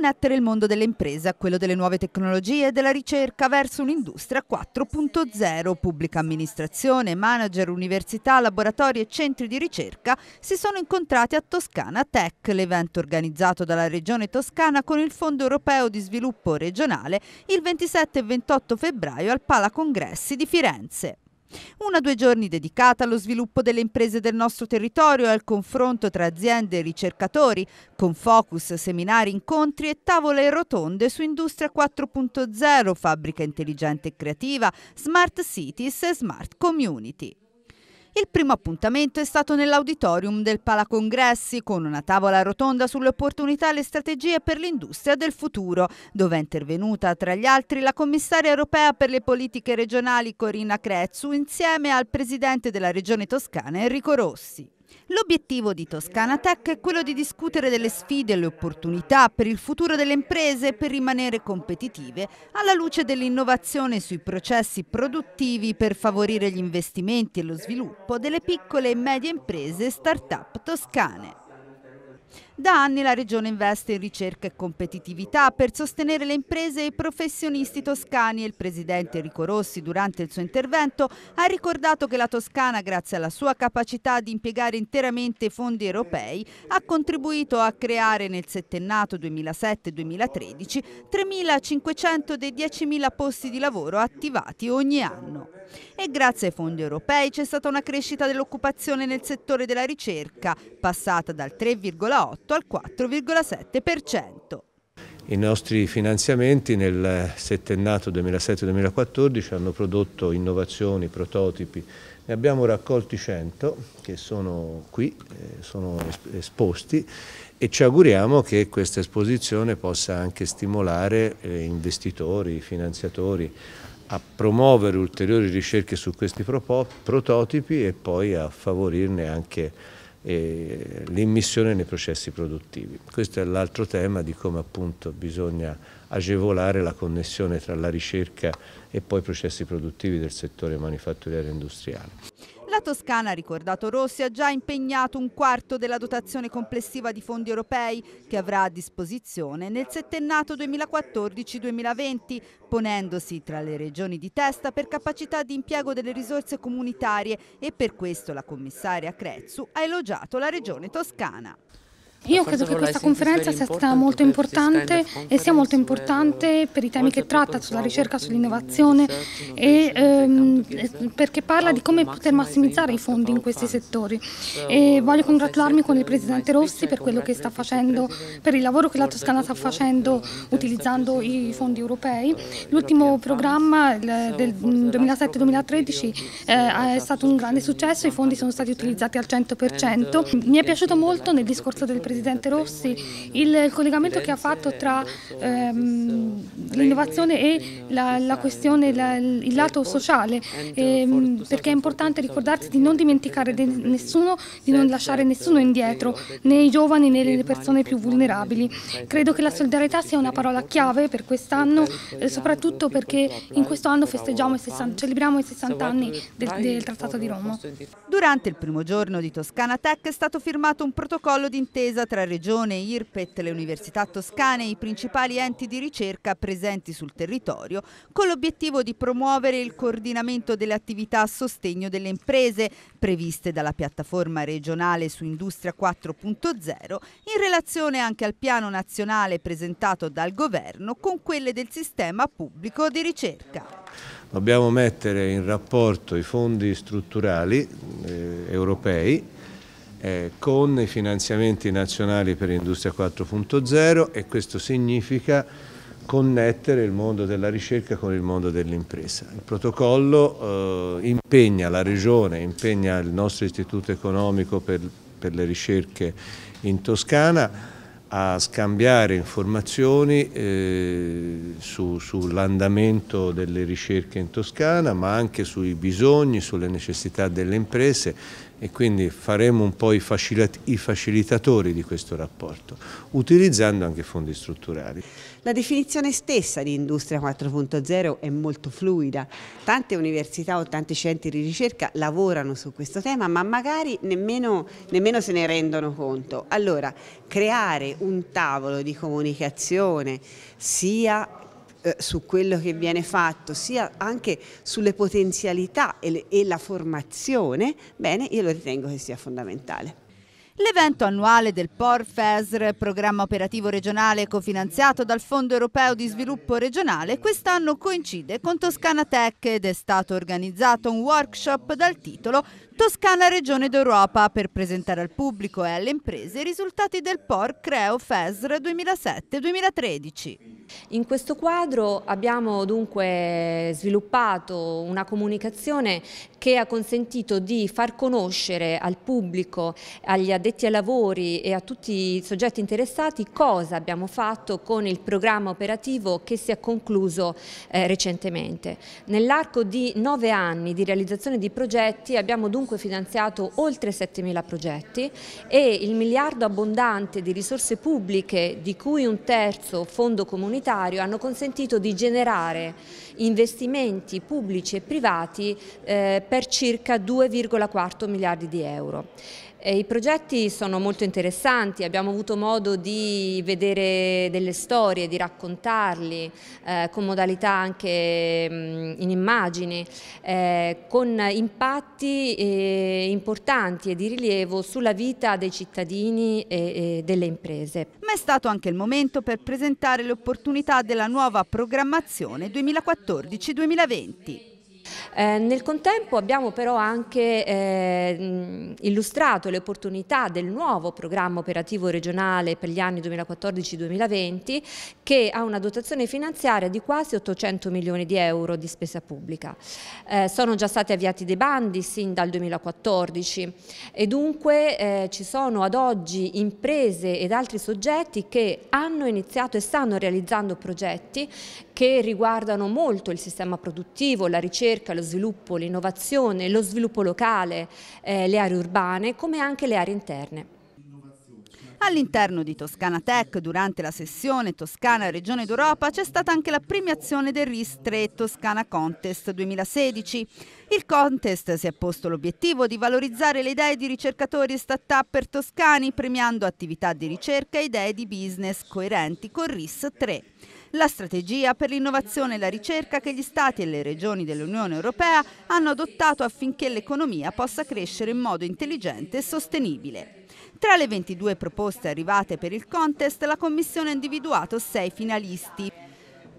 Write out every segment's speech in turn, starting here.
Connettere il mondo delle imprese a quello delle nuove tecnologie e della ricerca verso un'industria 4.0. Pubblica amministrazione, manager, università, laboratori e centri di ricerca si sono incontrati a Toscana Tech, l'evento organizzato dalla Regione Toscana con il Fondo Europeo di Sviluppo Regionale il 27 e 28 febbraio al Pala Congressi di Firenze. Una o due giorni dedicata allo sviluppo delle imprese del nostro territorio e al confronto tra aziende e ricercatori, con focus, seminari, incontri e tavole rotonde su Industria 4.0, fabbrica intelligente e creativa, smart cities e smart community. Il primo appuntamento è stato nell'auditorium del Palacongressi con una tavola rotonda sulle opportunità e le strategie per l'industria del futuro, dove è intervenuta tra gli altri la commissaria europea per le politiche regionali Corina Crezzu insieme al presidente della regione toscana Enrico Rossi. L'obiettivo di Toscana Tech è quello di discutere delle sfide e le opportunità per il futuro delle imprese per rimanere competitive alla luce dell'innovazione sui processi produttivi per favorire gli investimenti e lo sviluppo delle piccole e medie imprese e start-up toscane. Da anni la Regione investe in ricerca e competitività per sostenere le imprese e i professionisti toscani e il Presidente Enrico Rossi durante il suo intervento ha ricordato che la Toscana, grazie alla sua capacità di impiegare interamente fondi europei, ha contribuito a creare nel settennato 2007-2013 3.500 dei 10.000 posti di lavoro attivati ogni anno. E grazie ai fondi europei c'è stata una crescita dell'occupazione nel settore della ricerca, passata dal 3,8 ridotto al 4,7%. I nostri finanziamenti nel settennato 2007-2014 hanno prodotto innovazioni, prototipi, ne abbiamo raccolti 100 che sono qui, eh, sono esposti e ci auguriamo che questa esposizione possa anche stimolare eh, investitori, finanziatori a promuovere ulteriori ricerche su questi prototipi e poi a favorirne anche l'immissione nei processi produttivi. Questo è l'altro tema di come appunto bisogna agevolare la connessione tra la ricerca e poi i processi produttivi del settore manifatturiero industriale. La Toscana, ha ricordato Rossi, ha già impegnato un quarto della dotazione complessiva di fondi europei che avrà a disposizione nel settennato 2014-2020, ponendosi tra le regioni di testa per capacità di impiego delle risorse comunitarie e per questo la commissaria Crezzu ha elogiato la regione toscana. Io credo che questa conferenza sia stata molto importante e sia molto importante per i temi che tratta, sulla ricerca, sull'innovazione, e, ehm, eh, perché parla di come poter massimizzare i fondi in questi settori. E voglio congratularmi con il Presidente Rossi per quello che sta facendo, per il lavoro che la Toscana sta facendo utilizzando i fondi europei. Eh, L'ultimo programma del 2007-2013 eh, esatto, è stato un grande successo, i fondi sono stati utilizzati al 100%. Mi è piaciuto molto nel discorso del Presidente Presidente Rossi, il collegamento che ha fatto tra ehm, l'innovazione e la, la questione, la, il lato sociale, ehm, perché è importante ricordarsi di non dimenticare di nessuno, di non lasciare nessuno indietro, né i giovani né le persone più vulnerabili. Credo che la solidarietà sia una parola chiave per quest'anno, eh, soprattutto perché in questo anno festeggiamo i 60, celebriamo i 60 anni del, del Trattato di Roma. Durante il primo giorno di Toscana Tech è stato firmato un protocollo d'intesa d'intesa tra Regione, IRPET, le università toscane e i principali enti di ricerca presenti sul territorio, con l'obiettivo di promuovere il coordinamento delle attività a sostegno delle imprese previste dalla piattaforma regionale su Industria 4.0 in relazione anche al piano nazionale presentato dal Governo con quelle del sistema pubblico di ricerca. Dobbiamo mettere in rapporto i fondi strutturali eh, europei eh, con i finanziamenti nazionali per Industria 4.0 e questo significa connettere il mondo della ricerca con il mondo dell'impresa. Il protocollo eh, impegna la Regione, impegna il nostro istituto economico per, per le ricerche in Toscana a scambiare informazioni eh, su, sull'andamento delle ricerche in Toscana, ma anche sui bisogni, sulle necessità delle imprese e quindi faremo un po' i, facilitatori di questo rapporto, utilizzando anche fondi strutturali. La definizione stessa di Industria 4.0 è molto fluida, tante università o tanti centri di ricerca lavorano su questo tema, ma magari nemmeno, nemmeno se ne rendono conto. Allora, creare un tavolo di comunicazione sia eh, su quello che viene fatto, sia anche sulle potenzialità e, le, e la formazione, bene, io lo ritengo che sia fondamentale. L'evento annuale del PORFESR, programma operativo regionale cofinanziato dal Fondo Europeo di Sviluppo Regionale, quest'anno coincide con Toscana Tech ed è stato organizzato un workshop dal titolo Toscana Regione d'Europa per presentare al pubblico e alle imprese i risultati del POR Creo FESR 2007-2013. In questo quadro abbiamo dunque sviluppato una comunicazione che ha consentito di far conoscere al pubblico, agli addetti ai lavori e a tutti i soggetti interessati cosa abbiamo fatto con il programma operativo che si è concluso eh, recentemente. Nell'arco di nove anni di realizzazione di progetti abbiamo dunque finanziato oltre 7.000 progetti e il miliardo abbondante di risorse pubbliche, di cui un terzo fondo comunitario, hanno consentito di generare investimenti pubblici e privati eh, per circa 2,4 miliardi di euro. E eh, I progetti sono molto interessanti, abbiamo avuto modo di vedere delle storie, di raccontarli eh, con modalità anche mh, in immagini, eh, con impatti eh, importanti e di rilievo sulla vita dei cittadini e, e delle imprese. Ma è stato anche il momento per presentare le opportunità della nuova programmazione 2014-2020. Eh, nel contempo abbiamo però anche eh, illustrato le opportunità del nuovo programma operativo regionale per gli anni 2014-2020 che ha una dotazione finanziaria di quasi 800 milioni di euro di spesa pubblica. Eh, sono già stati avviati dei bandi sin dal 2014 e dunque eh, ci sono ad oggi imprese ed altri soggetti che hanno iniziato e stanno realizzando progetti che riguardano molto il sistema produttivo, la ricerca, ricerca, lo sviluppo, l'innovazione, lo sviluppo locale, eh, le aree urbane come anche le aree interne. All'interno di Toscana Tech, durante la sessione Toscana Regione d'Europa, c'è stata anche la premiazione del RIS 3 Toscana Contest 2016. Il contest si è posto l'obiettivo di valorizzare le idee di ricercatori e start-up toscani, premiando attività di ricerca e idee di business coerenti con RIS 3 la strategia per l'innovazione e la ricerca che gli Stati e le regioni dell'Unione Europea hanno adottato affinché l'economia possa crescere in modo intelligente e sostenibile. Tra le 22 proposte arrivate per il contest, la Commissione ha individuato sei finalisti.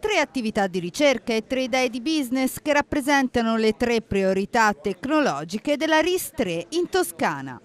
Tre attività di ricerca e tre idee di business che rappresentano le tre priorità tecnologiche della RIS 3 in Toscana.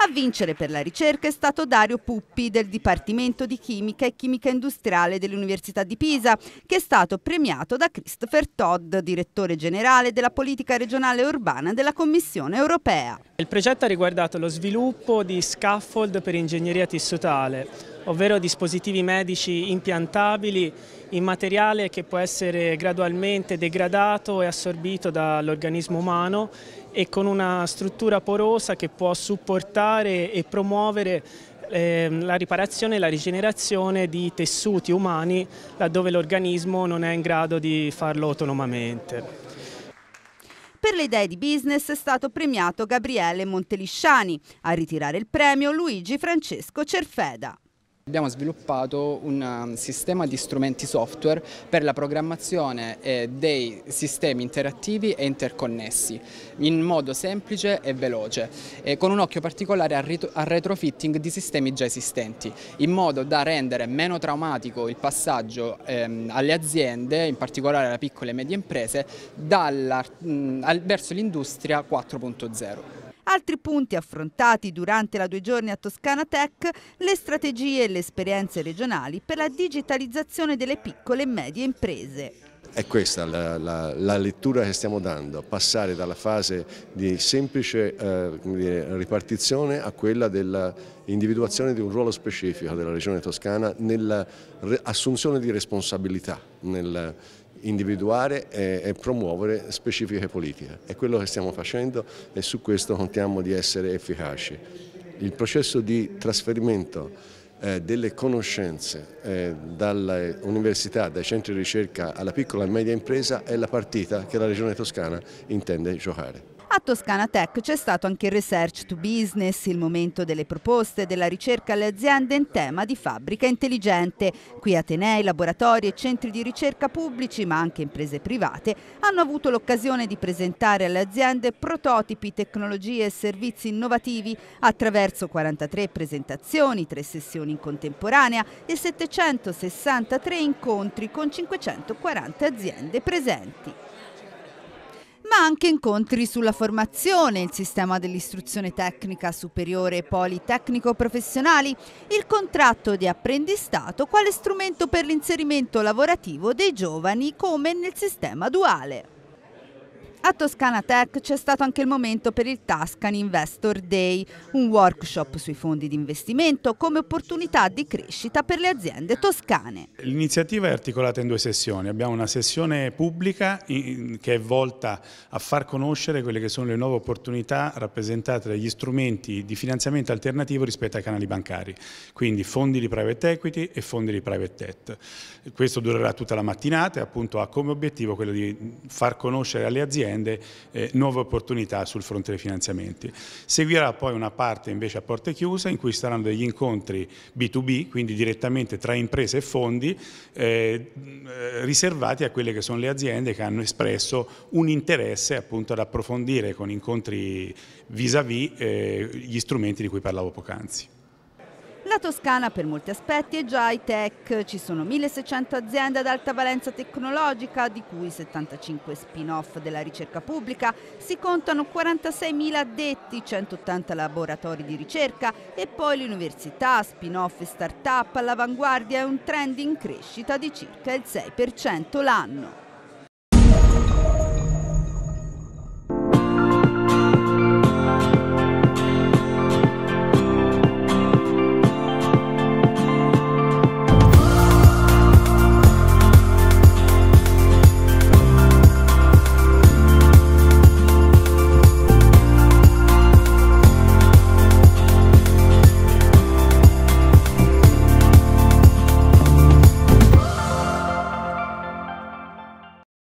A vincere per la ricerca è stato Dario Puppi del Dipartimento di Chimica e Chimica Industriale dell'Università di Pisa, che è stato premiato da Christopher Todd, direttore generale della politica regionale e urbana della Commissione europea. Il progetto ha riguardato lo sviluppo di scaffold per ingegneria tissutale, ovvero dispositivi medici impiantabili in materiale che può essere gradualmente degradato e assorbito dall'organismo umano e con una struttura porosa che può supportare e promuovere ehm, la riparazione e la rigenerazione di tessuti umani laddove l'organismo non è in grado di farlo autonomamente. Per le idee di business è stato premiato Gabriele Montelisciani, a ritirare il premio Luigi Francesco Cerfeda. Abbiamo sviluppato un um, sistema di strumenti software per la programmazione eh, dei sistemi interattivi e interconnessi in modo semplice e veloce, con un occhio particolare al retrofitting di sistemi già esistenti, in modo da rendere meno traumatico il passaggio ehm, alle aziende, in particolare alle piccole e medie imprese, verso l'industria 4.0. Altri punti affrontati durante la due giorni a Toscana Tech, le strategie e le esperienze regionali per la digitalizzazione delle piccole e medie imprese. È questa la, la, la, lettura che stiamo dando, passare dalla fase di semplice eh, ripartizione a quella dell'individuazione di un ruolo specifico della Regione Toscana nell'assunzione di responsabilità nel, individuare e, promuovere specifiche politiche. È quello che stiamo facendo e su questo contiamo di essere efficaci. Il processo di trasferimento eh, delle conoscenze eh, dalle università, dai centri di ricerca alla piccola e media impresa è la partita che la Regione Toscana intende giocare. A Toscana Tech c'è stato anche il Research to Business, il momento delle proposte della ricerca alle aziende in tema di fabbrica intelligente. Qui Atenei, laboratori e centri di ricerca pubblici, ma anche imprese private, hanno avuto l'occasione di presentare alle aziende prototipi, tecnologie e servizi innovativi attraverso 43 presentazioni, 3 sessioni in contemporanea e 763 incontri con 540 aziende presenti ma anche incontri sulla formazione, il sistema dell'istruzione tecnica superiore e politecnico-professionali, il contratto di apprendistato quale strumento per l'inserimento lavorativo dei giovani come nel sistema duale. A Toscana Tech c'è stato anche il momento per il Tuscan Investor Day, un workshop sui fondi di investimento come opportunità di crescita per le aziende toscane. L'iniziativa è articolata in due sessioni. Abbiamo una sessione pubblica che è volta a far conoscere quelle che sono le nuove opportunità rappresentate dagli strumenti di finanziamento alternativo rispetto ai canali bancari, quindi fondi di private equity e fondi di private debt. Questo durerà tutta la mattinata e appunto ha come obiettivo quello di far conoscere alle aziende aziende eh, nuove opportunità sul fronte dei finanziamenti. Seguirà poi una parte invece a porte chiuse in cui saranno degli incontri B2B, quindi direttamente tra imprese e fondi, eh, eh, riservati a quelle che sono le aziende che hanno espresso un interesse appunto ad approfondire con incontri vis-à-vis -vis, eh, gli strumenti di cui parlavo poc'anzi. La Toscana per molti aspetti è già high tech, ci sono 1600 aziende ad alta valenza tecnologica, di cui 75 spin-off della ricerca pubblica, si contano 46.000 addetti, 180 laboratori di ricerca e poi l'università, spin-off e start-up all'avanguardia è un trend in crescita di circa il 6% l'anno.